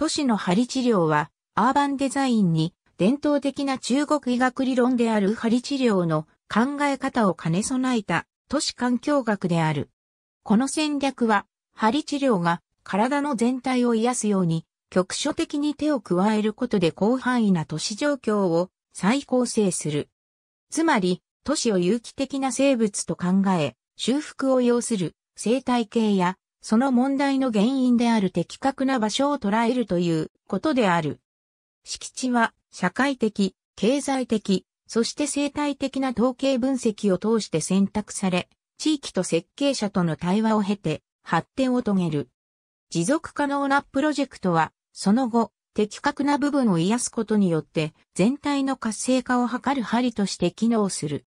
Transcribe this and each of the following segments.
都市の針治療は、アーバンデザインに伝統的な中国医学理論である針治療の考え方を兼ね備えた都市環境学である。この戦略は、針治療が体の全体を癒すように、局所的に手を加えることで広範囲な都市状況を再構成する。つまり、都市を有機的な生物と考え、修復を要する生態系やその問題の原因である的確な場所を捉えるということである。敷地は社会的、経済的、そして生態的な統計分析を通して選択され、地域と設計者との対話を経て発展を遂げる。持続可能なプロジェクトは、その後、的確な部分を癒すことによって全体の活性化を図る針として機能する。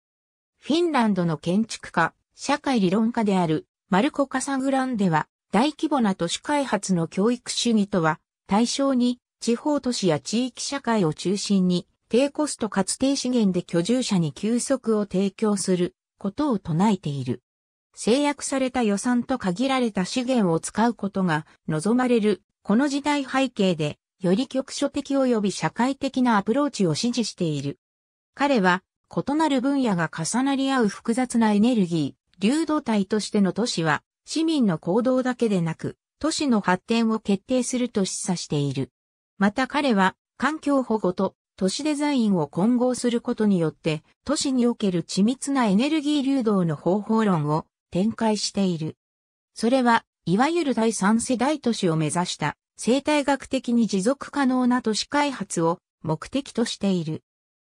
フィンランドの建築家、社会理論家であるマルコ・カサグランデは大規模な都市開発の教育主義とは対象に地方都市や地域社会を中心に低コストかつ低資源で居住者に休息を提供することを唱えている。制約された予算と限られた資源を使うことが望まれるこの時代背景でより局所的及び社会的なアプローチを支持している。彼は異なる分野が重なり合う複雑なエネルギー。流動体としての都市は、市民の行動だけでなく、都市の発展を決定すると示唆している。また彼は、環境保護と都市デザインを混合することによって、都市における緻密なエネルギー流動の方法論を展開している。それは、いわゆる第三世代都市を目指した生態学的に持続可能な都市開発を目的としている。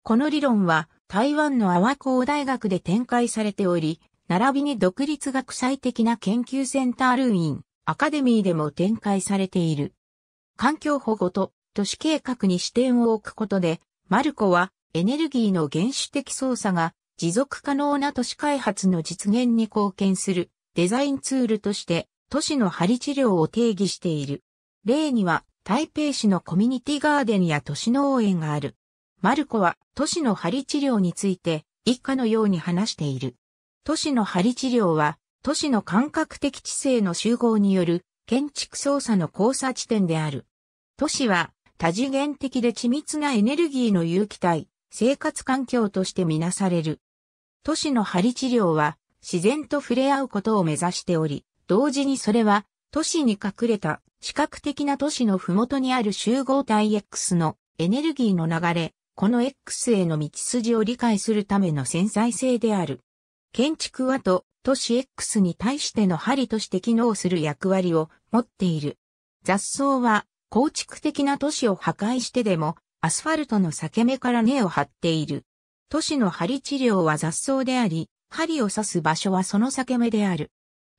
この理論は台湾の阿波港大学で展開されており、並びに独立学際的な研究センタールーイン、アカデミーでも展開されている。環境保護と都市計画に視点を置くことで、マルコはエネルギーの原始的操作が持続可能な都市開発の実現に貢献するデザインツールとして都市の針治療を定義している。例には台北市のコミュニティガーデンや都市農園がある。マルコは都市の針治療について以下のように話している。都市の針治療は、都市の感覚的知性の集合による建築操作の交差地点である。都市は多次元的で緻密なエネルギーの有機体、生活環境としてみなされる。都市の針治療は自然と触れ合うことを目指しており、同時にそれは都市に隠れた視覚的な都市の麓にある集合体 X のエネルギーの流れ、この X への道筋を理解するための潜在性である。建築はと都市 X に対しての針として機能する役割を持っている。雑草は構築的な都市を破壊してでもアスファルトの裂け目から根を張っている。都市の針治療は雑草であり、針を刺す場所はその裂け目である。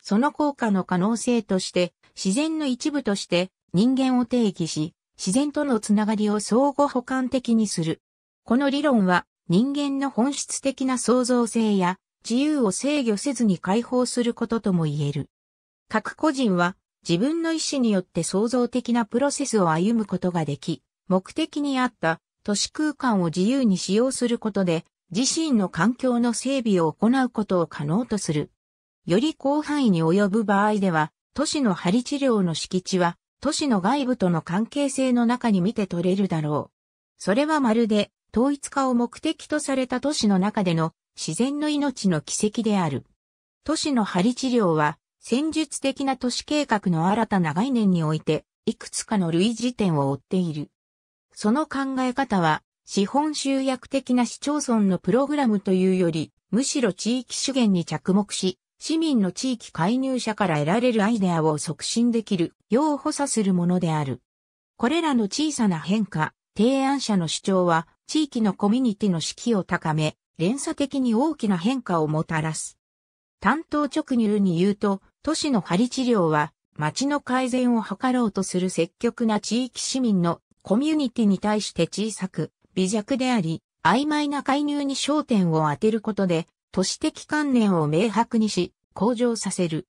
その効果の可能性として、自然の一部として人間を定義し、自然とのつながりを相互補完的にする。この理論は人間の本質的な創造性や自由を制御せずに解放することとも言える。各個人は自分の意思によって創造的なプロセスを歩むことができ、目的に合った都市空間を自由に使用することで自身の環境の整備を行うことを可能とする。より広範囲に及ぶ場合では、都市の針治療の敷地は都市の外部との関係性の中に見て取れるだろう。それはまるで統一化を目的とされた都市の中での自然の命の奇跡である。都市の針治療は、戦術的な都市計画の新たな概念において、いくつかの類似点を追っている。その考え方は、資本集約的な市町村のプログラムというより、むしろ地域資源に着目し、市民の地域介入者から得られるアイデアを促進できるよう補佐するものである。これらの小さな変化、提案者の主張は、地域のコミュニティの士気を高め、連鎖的に大きな変化をもたらす。担当直入に言うと、都市の針治療は、町の改善を図ろうとする積極な地域市民のコミュニティに対して小さく、微弱であり、曖昧な介入に焦点を当てることで、都市的観念を明白にし、向上させる。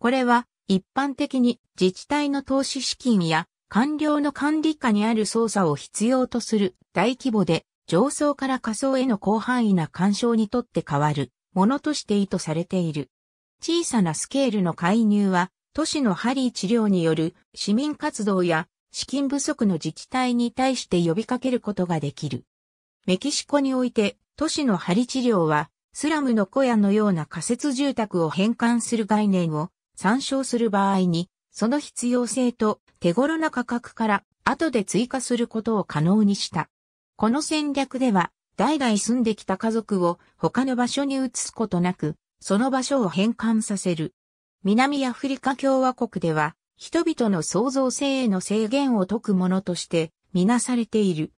これは、一般的に自治体の投資資金や官僚の管理下にある操作を必要とする大規模で上層から下層への広範囲な干渉にとって変わるものとして意図されている。小さなスケールの介入は、都市のハリー治療による市民活動や資金不足の自治体に対して呼びかけることができる。メキシコにおいて、都市のハリ治療は、スラムの小屋のような仮設住宅を返還する概念を参照する場合に、その必要性と手頃な価格から後で追加することを可能にした。この戦略では、代々住んできた家族を他の場所に移すことなく、その場所を変換させる。南アフリカ共和国では、人々の創造性への制限を解くものとして、みなされている。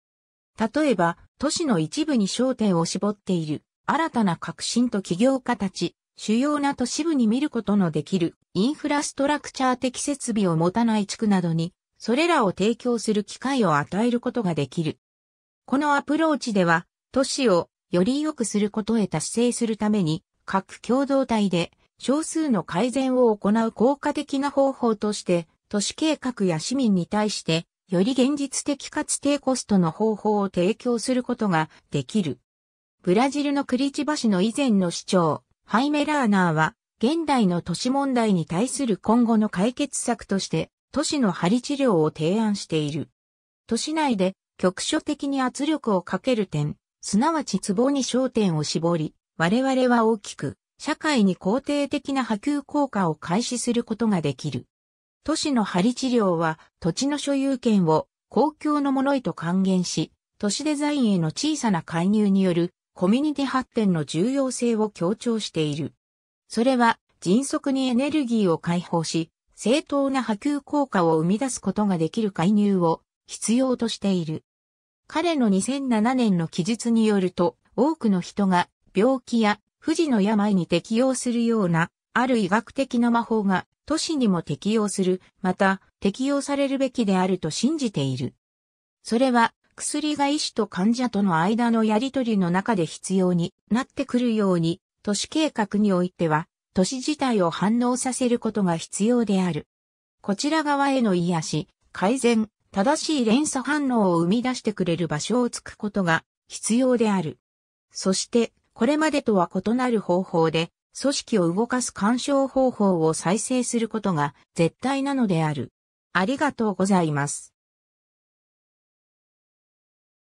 例えば、都市の一部に焦点を絞っている、新たな革新と起業家たち、主要な都市部に見ることのできる、インフラストラクチャー的設備を持たない地区などに、それらを提供する機会を与えることができる。このアプローチでは、都市をより良くすることへ達成するために、各共同体で少数の改善を行う効果的な方法として、都市計画や市民に対して、より現実的かつ低コストの方法を提供することができる。ブラジルのクリチバ市の以前の市長、ハイメラーナーは、現代の都市問題に対する今後の解決策として、都市の針治療を提案している。都市内で局所的に圧力をかける点、すなわち壺に焦点を絞り、我々は大きく、社会に肯定的な波及効果を開始することができる。都市の針治療は土地の所有権を公共のものへと還元し、都市デザインへの小さな介入によるコミュニティ発展の重要性を強調している。それは迅速にエネルギーを解放し、正当な波及効果を生み出すことができる介入を必要としている。彼の2007年の記述によると、多くの人が病気や不治の病に適用するような、ある医学的な魔法が都市にも適用する、また適用されるべきであると信じている。それは薬が医師と患者との間のやりとりの中で必要になってくるように、都市計画においては、都市自体を反応させることが必要である。こちら側への癒し、改善、正しい連鎖反応を生み出してくれる場所をつくことが必要である。そして、これまでとは異なる方法で、組織を動かす干渉方法を再生することが絶対なのである。ありがとうございます。